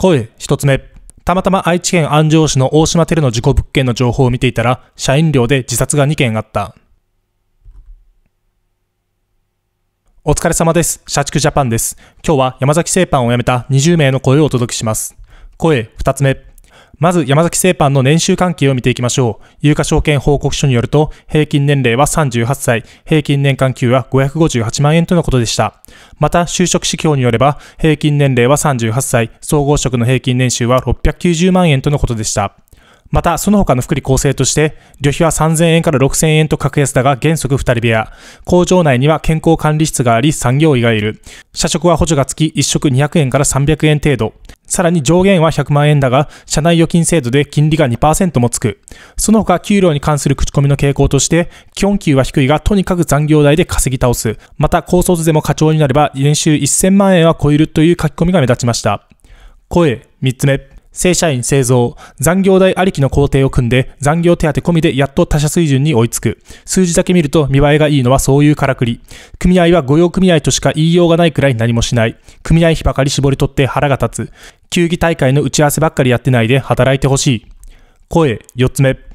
声1つ目たまたま愛知県安城市の大島テルの事故物件の情報を見ていたら社員寮で自殺が2件あったお疲れ様です社畜ジャパンです今日は山崎製パンを辞めた20名の声をお届けします声2つ目まず山崎製パンの年収関係を見ていきましょう。有価証券報告書によると、平均年齢は38歳、平均年間給は558万円とのことでした。また、就職指標によれば、平均年齢は38歳、総合職の平均年収は690万円とのことでした。また、その他の福利厚生として、旅費は3000円から6000円と格安だが原則2人部屋。工場内には健康管理室があり、産業医がいる。社食は補助がつき、1食200円から300円程度。さらに上限は100万円だが、社内預金制度で金利が2%もつく。その他、給料に関する口コミの傾向として、基本給は低いが、とにかく残業代で稼ぎ倒す。また、高卒でも課長になれば、年収1000万円は超えるという書き込みが目立ちました。声、3つ目。正社員製造、残業代ありきの工程を組んで、残業手当込みでやっと他社水準に追いつく。数字だけ見ると見栄えがいいのはそういうからくり。組合は御用組合としか言いようがないくらい何もしない。組合費ばかり絞り取って腹が立つ。球技大会の打ち合わせばっかりやってないで働いてほしい。声、四つ目。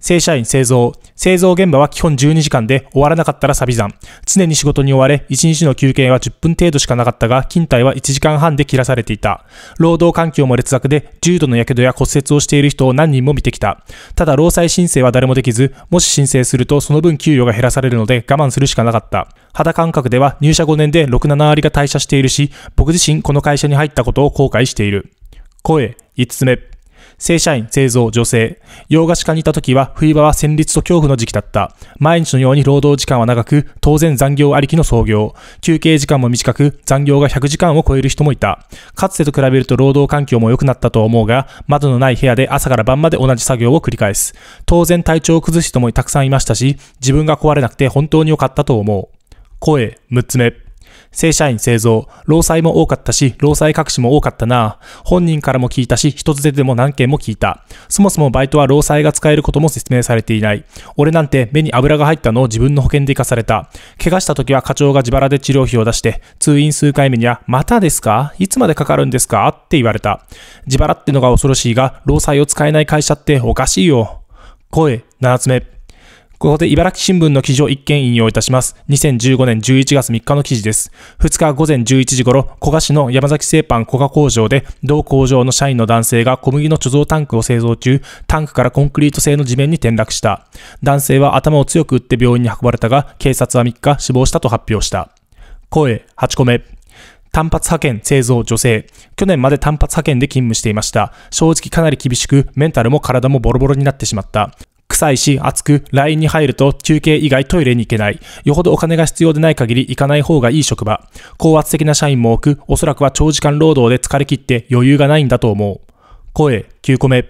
正社員製造。製造現場は基本12時間で終わらなかったらサビ残。常に仕事に追われ、1日の休憩は10分程度しかなかったが、勤怠は1時間半で切らされていた。労働環境も劣悪で、重度のやけどや骨折をしている人を何人も見てきた。ただ、労災申請は誰もできず、もし申請するとその分給与が減らされるので我慢するしかなかった。肌感覚では入社5年で6、7割が退社しているし、僕自身この会社に入ったことを後悔している。声、5つ目。正社員、製造、女性。洋菓子科にいた時は、冬場は戦慄と恐怖の時期だった。毎日のように労働時間は長く、当然残業ありきの創業。休憩時間も短く、残業が100時間を超える人もいた。かつてと比べると労働環境も良くなったと思うが、窓のない部屋で朝から晩まで同じ作業を繰り返す。当然体調を崩す人もたくさんいましたし、自分が壊れなくて本当に良かったと思う。声、6つ目。正社員製造、労災も多かったし、労災隠しも多かったな。本人からも聞いたし、一つ出ても何件も聞いた。そもそもバイトは労災が使えることも説明されていない。俺なんて目に油が入ったのを自分の保険で活かされた。怪我した時は課長が自腹で治療費を出して、通院数回目には、またですかいつまでかかるんですかって言われた。自腹ってのが恐ろしいが、労災を使えない会社っておかしいよ。声、7つ目。ここで茨城新聞の記事を一件引用いたします。2015年11月3日の記事です。2日午前11時頃、古賀市の山崎製パン古賀工場で、同工場の社員の男性が小麦の貯蔵タンクを製造中、タンクからコンクリート製の地面に転落した。男性は頭を強く打って病院に運ばれたが、警察は3日死亡したと発表した。声8個目。単発派遣、製造、女性。去年まで単発派遣で勤務していました。正直かなり厳しく、メンタルも体もボロボロになってしまった。臭いし、暑く、LINE に入ると休憩以外トイレに行けない。よほどお金が必要でない限り行かない方がいい職場。高圧的な社員も多く、おそらくは長時間労働で疲れ切って余裕がないんだと思う。声9個目。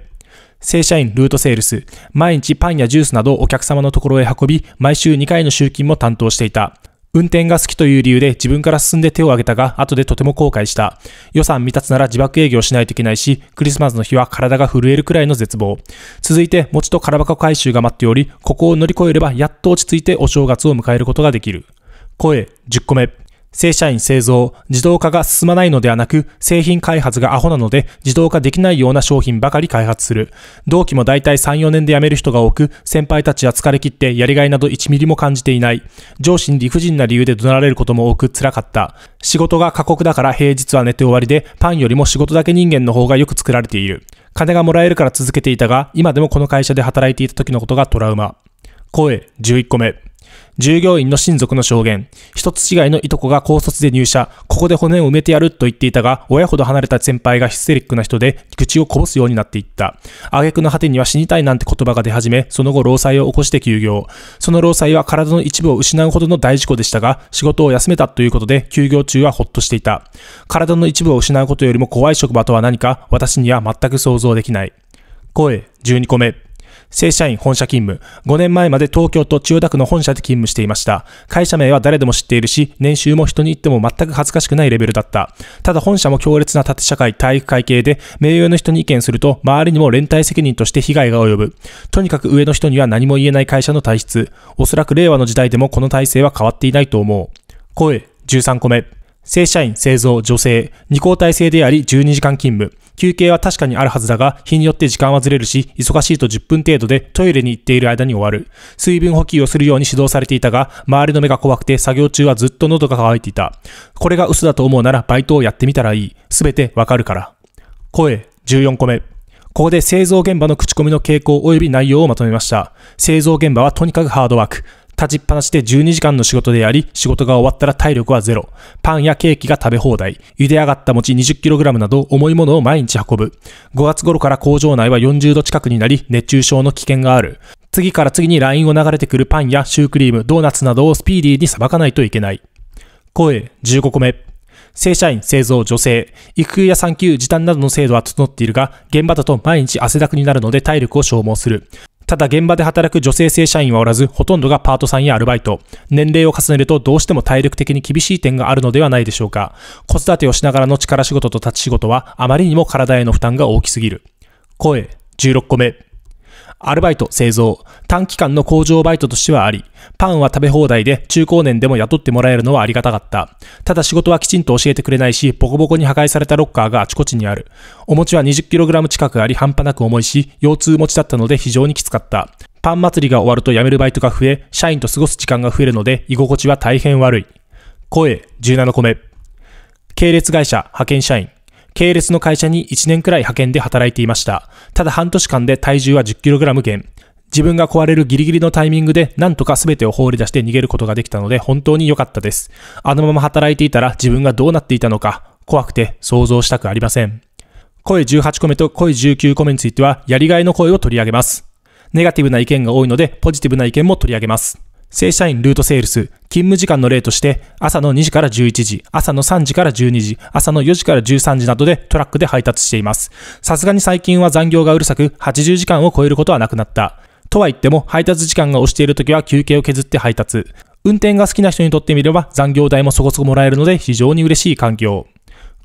正社員ルートセールス。毎日パンやジュースなどお客様のところへ運び、毎週2回の集金も担当していた。運転が好きという理由で自分から進んで手を挙げたが、後でとても後悔した。予算未達なら自爆営業しないといけないし、クリスマスの日は体が震えるくらいの絶望。続いて、餅と空箱回収が待っており、ここを乗り越えればやっと落ち着いてお正月を迎えることができる。声、10個目。正社員製造、自動化が進まないのではなく、製品開発がアホなので、自動化できないような商品ばかり開発する。同期も大体3、4年で辞める人が多く、先輩たちは疲れ切ってやりがいなど1ミリも感じていない。上司に理不尽な理由で怒鳴られることも多く辛かった。仕事が過酷だから平日は寝て終わりで、パンよりも仕事だけ人間の方がよく作られている。金がもらえるから続けていたが、今でもこの会社で働いていた時のことがトラウマ。声11個目。従業員の親族の証言。一つ違いのいとこが高卒で入社。ここで骨を埋めてやると言っていたが、親ほど離れた先輩がヒステリックな人で、口をこぼすようになっていった。挙句の果てには死にたいなんて言葉が出始め、その後労災を起こして休業。その労災は体の一部を失うほどの大事故でしたが、仕事を休めたということで、休業中はほっとしていた。体の一部を失うことよりも怖い職場とは何か、私には全く想像できない。声、12個目。正社員本社勤務。5年前まで東京都千代田区の本社で勤務していました。会社名は誰でも知っているし、年収も人に言っても全く恥ずかしくないレベルだった。ただ本社も強烈な縦社会、体育会系で、名誉の人に意見すると、周りにも連帯責任として被害が及ぶ。とにかく上の人には何も言えない会社の体質。おそらく令和の時代でもこの体制は変わっていないと思う。声、13個目。正社員、製造、女性、二交代制であり12時間勤務。休憩は確かにあるはずだが、日によって時間はずれるし、忙しいと10分程度でトイレに行っている間に終わる。水分補給をするように指導されていたが、周りの目が怖くて作業中はずっと喉が渇いていた。これが嘘だと思うならバイトをやってみたらいい。すべてわかるから。声14個目。ここで製造現場の口コミの傾向及び内容をまとめました。製造現場はとにかくハードワーク。立ちっぱなしで12時間の仕事であり、仕事が終わったら体力はゼロ。パンやケーキが食べ放題。茹で上がった餅 20kg など重いものを毎日運ぶ。5月頃から工場内は40度近くになり、熱中症の危険がある。次から次に LINE を流れてくるパンやシュークリーム、ドーナツなどをスピーディーにさばかないといけない。声15個目。正社員、製造、女性。育休や産休、時短などの制度は整っているが、現場だと毎日汗だくになるので体力を消耗する。ただ現場で働く女性正社員はおらず、ほとんどがパートさんやアルバイト。年齢を重ねるとどうしても体力的に厳しい点があるのではないでしょうか。子育てをしながらの力仕事と立ち仕事は、あまりにも体への負担が大きすぎる。声、16個目。アルバイト、製造、短期間の工場バイトとしてはあり、パンは食べ放題で中高年でも雇ってもらえるのはありがたかった。ただ仕事はきちんと教えてくれないし、ボコボコに破壊されたロッカーがあちこちにある。お餅は 20kg 近くあり半端なく重いし、腰痛持ちだったので非常にきつかった。パン祭りが終わると辞めるバイトが増え、社員と過ごす時間が増えるので、居心地は大変悪い。声、17個目。系列会社、派遣社員。系列の会社に1年くらい派遣で働いていました。ただ半年間で体重は 10kg 減。自分が壊れるギリギリのタイミングでなんとか全てを放り出して逃げることができたので本当に良かったです。あのまま働いていたら自分がどうなっていたのか怖くて想像したくありません。声18個目と声19個目についてはやりがいの声を取り上げます。ネガティブな意見が多いのでポジティブな意見も取り上げます。正社員ルートセールス、勤務時間の例として、朝の2時から11時、朝の3時から12時、朝の4時から13時などでトラックで配達しています。さすがに最近は残業がうるさく、80時間を超えることはなくなった。とは言っても、配達時間が押している時は休憩を削って配達。運転が好きな人にとってみれば、残業代もそこそこもらえるので、非常に嬉しい環境。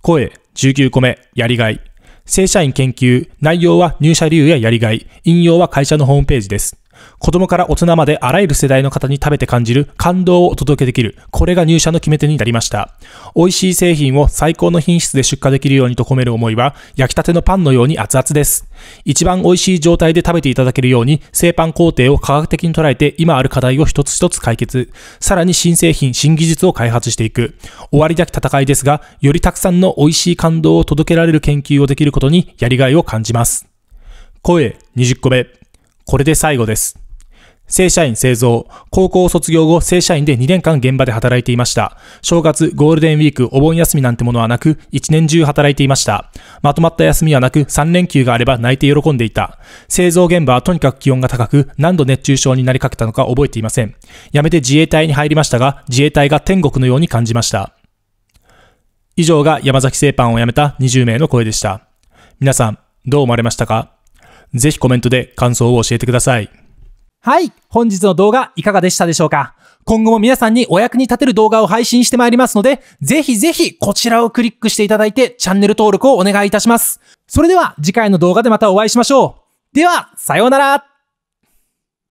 声、19個目、やりがい。正社員研究、内容は入社理由ややりがい、引用は会社のホームページです。子供から大人まであらゆる世代の方に食べて感じる感動をお届けできる。これが入社の決め手になりました。美味しい製品を最高の品質で出荷できるようにと込める思いは、焼きたてのパンのように熱々です。一番美味しい状態で食べていただけるように、製パン工程を科学的に捉えて、今ある課題を一つ一つ解決。さらに新製品、新技術を開発していく。終わりだけ戦いですが、よりたくさんの美味しい感動を届けられる研究をできることにやりがいを感じます。声20個目。これで最後です。正社員製造。高校卒業後、正社員で2年間現場で働いていました。正月、ゴールデンウィーク、お盆休みなんてものはなく、1年中働いていました。まとまった休みはなく、3連休があれば泣いて喜んでいた。製造現場はとにかく気温が高く、何度熱中症になりかけたのか覚えていません。やめて自衛隊に入りましたが、自衛隊が天国のように感じました。以上が山崎製パンを辞めた20名の声でした。皆さん、どう思われましたかぜひコメントで感想を教えてください。はい。本日の動画いかがでしたでしょうか今後も皆さんにお役に立てる動画を配信してまいりますので、ぜひぜひこちらをクリックしていただいてチャンネル登録をお願いいたします。それでは次回の動画でまたお会いしましょう。では、さようなら